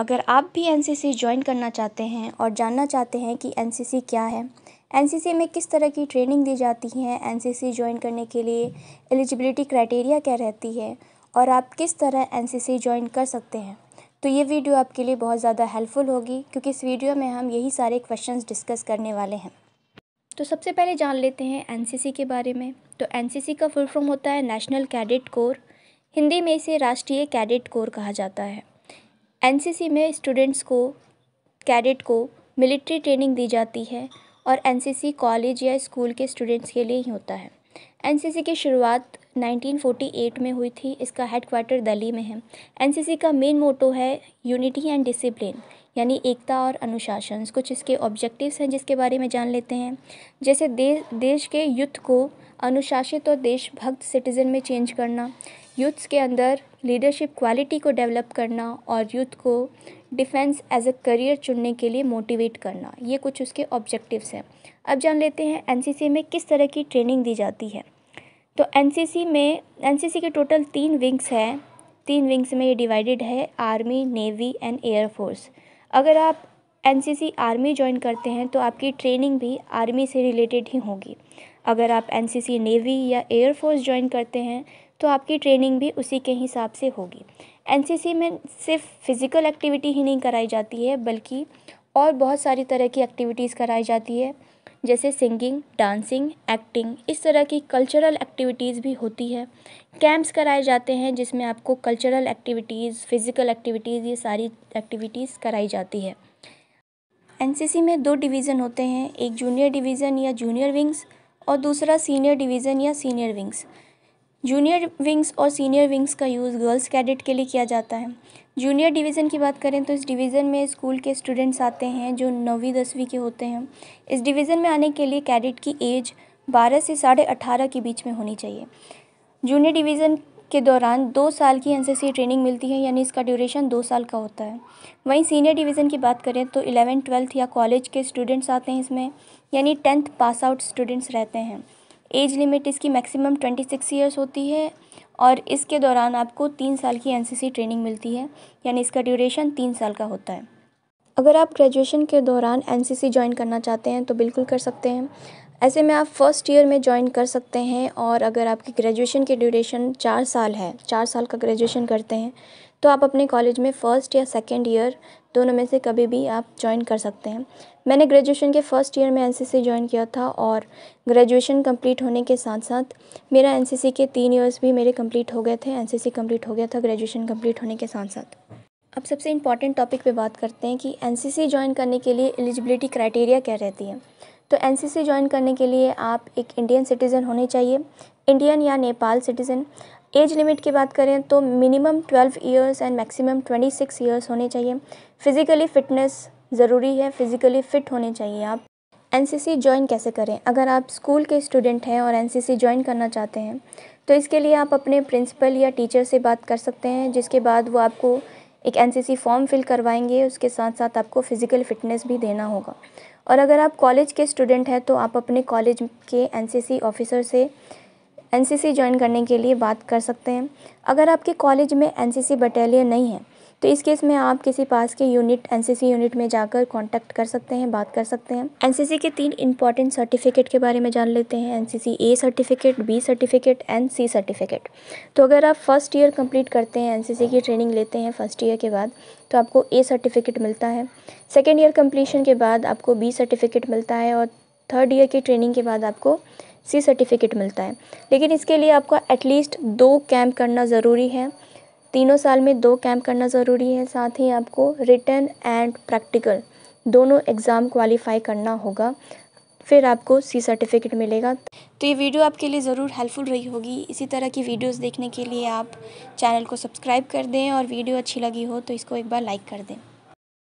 अगर आप भी एन सी सी ज्वाइन करना चाहते हैं और जानना चाहते हैं कि एन सी सी क्या है एन सी सी में किस तरह की ट्रेनिंग दी जाती है एन सी सी ज्वाइन करने के लिए एलिजिबिलिटी क्राइटेरिया क्या रहती है और आप किस तरह एन सी सी ज्वाइन कर सकते हैं तो ये वीडियो आपके लिए बहुत ज़्यादा हेल्पफुल होगी क्योंकि इस वीडियो में हम यही सारे क्वेश्चन डिस्कस करने वाले हैं तो सबसे पहले जान लेते हैं सी के बारे में तो सी का फुल फॉर्म होता है नेशनल कैडेट कोर हिंदी में इसे राष्ट्रीय कैडेट कोर कहा जाता है एन सी सी में स्टूडेंट्स को कैडेट को मिलिट्री ट्रेनिंग दी जाती है और एन सी सी कॉलेज या स्कूल के स्टूडेंट्स के लिए ही होता है एन सी सी की शुरुआत 1948 में हुई थी इसका हेडक्वार्टर दिल्ली में है एन का मेन मोटो है यूनिटी एंड डिसिप्लिन यानी एकता और अनुशासन कुछ इसके ऑब्जेक्टिव्स हैं जिसके बारे में जान लेते हैं जैसे देश देश के यूथ को अनुशासित और देशभक्त सिटीज़न में चेंज करना यूथ्स के अंदर लीडरशिप क्वालिटी को डेवलप करना और यूथ को डिफेंस एज अ करियर चुनने के लिए मोटिवेट करना ये कुछ उसके ऑब्जेक्टिव्स हैं अब जान लेते हैं एन में किस तरह की ट्रेनिंग दी जाती है तो एन में एन के टोटल तीन विंग्स हैं तीन विंग्स में ये डिवाइडेड है आर्मी नेवी एंड एयरफोर्स अगर आप एन आर्मी ज्वाइन करते हैं तो आपकी ट्रेनिंग भी आर्मी से रिलेटेड ही होगी अगर आप एन नेवी या एयरफोर्स ज्वाइन करते हैं तो आपकी ट्रेनिंग भी उसी के हिसाब से होगी एनसीसी में सिर्फ फ़िज़िकल एक्टिविटी ही नहीं कराई जाती है बल्कि और बहुत सारी तरह की एक्टिविटीज़ कराई जाती है जैसे सिंगिंग डांसिंग एक्टिंग इस तरह की कल्चरल एक्टिविटीज़ भी होती है कैंप्स कराए जाते हैं जिसमें आपको कल्चरल एक्टिविटीज़ फ़िज़िकल एक्टिविटीज़ ये सारी एक्टिविटीज़ कराई जाती है एनसीसी में दो डिवीज़न होते हैं एक जूनियर डिवीज़न या जूनियर विंग्स और दूसरा सीनियर डिवीज़न या सीनियर विंग्स जूनियर विंग्स और सीनियर विंग्स का यूज़ गर्ल्स कैडेट के लिए किया जाता है जूनियर डिवीज़न की बात करें तो इस डिवीज़न में स्कूल के स्टूडेंट्स आते हैं जो नौवीं दसवीं के होते हैं इस डिवीज़न में आने के लिए कैडेट की एज बारह से साढ़े अठारह के बीच में होनी चाहिए जूनियर डिवीज़न के दौरान दो साल की एन ट्रेनिंग मिलती है यानी इसका ड्यूरेशन दो साल का होता है वहीं सीनियर डिवीज़न की बात करें तो इलेवन ट्वेल्थ या कॉलेज के स्टूडेंट्स आते हैं इसमें यानी टेंथ पास आउट स्टूडेंट्स रहते हैं एज लिमिट इसकी मैक्सिमम ट्वेंटी सिक्स ईयर्स होती है और इसके दौरान आपको तीन साल की एनसीसी ट्रेनिंग मिलती है यानी इसका ड्यूरेशन तीन साल का होता है अगर आप ग्रेजुएशन के दौरान एनसीसी ज्वाइन करना चाहते हैं तो बिल्कुल कर सकते हैं ऐसे में आप फर्स्ट ईयर में ज्वाइन कर सकते हैं और अगर आपकी ग्रेजुएशन की ड्यूरेशन चार साल है चार साल का ग्रेजुएशन करते हैं तो आप अपने कॉलेज में फ़र्स्ट या सेकेंड ईयर दोनों में से कभी भी आप ज्वाइन कर सकते हैं मैंने ग्रेजुएशन के फर्स्ट ईयर में एनसीसी ज्वाइन किया था और ग्रेजुएशन कंप्लीट होने के साथ साथ मेरा एनसीसी के तीन ईयर्स भी मेरे कंप्लीट हो गए थे एनसीसी कंप्लीट हो गया था ग्रेजुएशन कंप्लीट होने के साथ साथ अब सबसे इंपॉर्टेंट टॉपिक पर बात करते हैं कि एन ज्वाइन करने के लिए एलिजिबिलिटी क्राइटेरिया क्या रहती है तो एन ज्वाइन करने के लिए आप एक इंडियन सिटीज़न होने चाहिए इंडियन या नेपाल सिटीज़न एज लिमिट की बात करें तो minimum twelve years and maximum twenty six years होने चाहिए फिज़िकली फ़िटनेस ज़रूरी है फिज़िकली फ़िट होने चाहिए आप एन सी सी ज्वाइन कैसे करें अगर आप स्कूल के स्टूडेंट हैं और एन सी सी ज्वाइन करना चाहते हैं तो इसके लिए आप अपने प्रिंसिपल या टीचर से बात कर सकते हैं जिसके बाद वो आपको एक N C C form fill करवाएंगे उसके साथ साथ आपको फ़िज़िकल फ़िटनेस भी देना होगा और अगर आप कॉलेज के स्टूडेंट हैं तो आप अपने कॉलेज के एन सी सी ऑफिसर से एन ज्वाइन करने के लिए बात कर सकते हैं अगर आपके कॉलेज में एन बटालियन नहीं है तो इस केस में आप किसी पास के यूनिट एनसीसी यूनिट में जाकर कांटेक्ट कर सकते हैं बात कर सकते हैं एनसीसी के तीन इंपॉर्टेंट सर्टिफिकेट के बारे में जान लेते हैं NCC A certificate B certificate and C certificate तो अगर आप फर्स्ट ईयर कंप्लीट करते हैं एनसीसी की ट्रेनिंग लेते हैं फर्स्ट ईयर के बाद तो आपको ए सर्टिफिकेट मिलता है सेकेंड ईयर कम्प्लीशन के बाद आपको बी सर्टिफिकेट मिलता है और थर्ड ईयर की ट्रेनिंग के बाद आपको सी सर्टिफिकेट मिलता है लेकिन इसके लिए आपको एटलीस्ट दो कैंप करना ज़रूरी है तीनों साल में दो कैंप करना ज़रूरी है साथ ही आपको रिटर्न एंड प्रैक्टिकल दोनों एग्ज़ाम क्वालिफाई करना होगा फिर आपको सी सर्टिफिकेट मिलेगा तो ये वीडियो आपके लिए ज़रूर हेल्पफुल रही होगी इसी तरह की वीडियोस देखने के लिए आप चैनल को सब्सक्राइब कर दें और वीडियो अच्छी लगी हो तो इसको एक बार लाइक कर दें